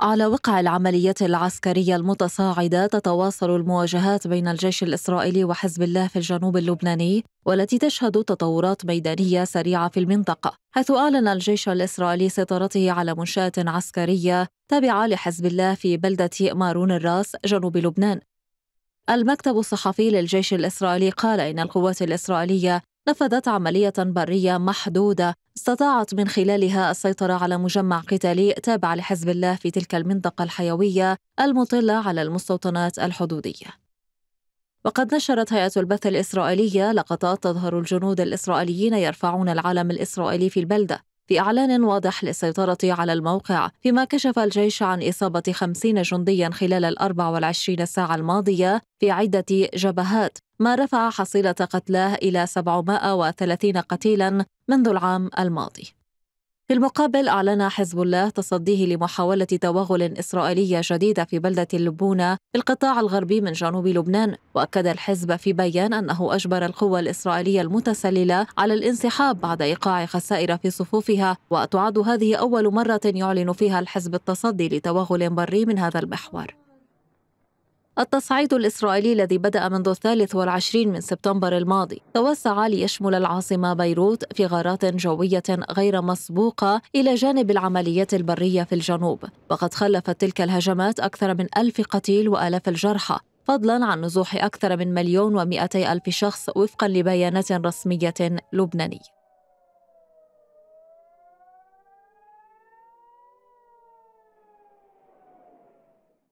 على وقع العمليات العسكرية المتصاعدة تتواصل المواجهات بين الجيش الإسرائيلي وحزب الله في الجنوب اللبناني والتي تشهد تطورات ميدانية سريعة في المنطقة حيث أعلن الجيش الإسرائيلي سيطرته على منشاة عسكرية تابعة لحزب الله في بلدة مارون الراس جنوب لبنان المكتب الصحفي للجيش الإسرائيلي قال إن القوات الإسرائيلية نفذت عملية برية محدودة استطاعت من خلالها السيطرة على مجمع قتالي تابع لحزب الله في تلك المنطقة الحيوية المطلة على المستوطنات الحدودية. وقد نشرت هيئة البث الإسرائيلية لقطات تظهر الجنود الإسرائيليين يرفعون العلم الإسرائيلي في البلدة في إعلان واضح للسيطرة على الموقع فيما كشف الجيش عن إصابة خمسين جنديا خلال الأربع والعشرين ساعة الماضية في عدة جبهات ما رفع حصيلة قتلاه إلى 730 قتيلا منذ العام الماضي في المقابل أعلن حزب الله تصديه لمحاولة توغل إسرائيلية جديدة في بلدة اللبونة في القطاع الغربي من جنوب لبنان وأكد الحزب في بيان أنه أجبر القوى الإسرائيلية المتسللة على الانسحاب بعد إيقاع خسائر في صفوفها وتعد هذه أول مرة يعلن فيها الحزب التصدي لتوغل بري من هذا المحور التصعيد الإسرائيلي الذي بدأ منذ الثالث والعشرين من سبتمبر الماضي توسع ليشمل العاصمة بيروت في غارات جوية غير مسبوقة إلى جانب العمليات البرية في الجنوب وقد خلفت تلك الهجمات أكثر من ألف قتيل وآلاف الجرحى فضلا عن نزوح أكثر من مليون ومئتي ألف شخص وفقا لبيانات رسمية لبنانية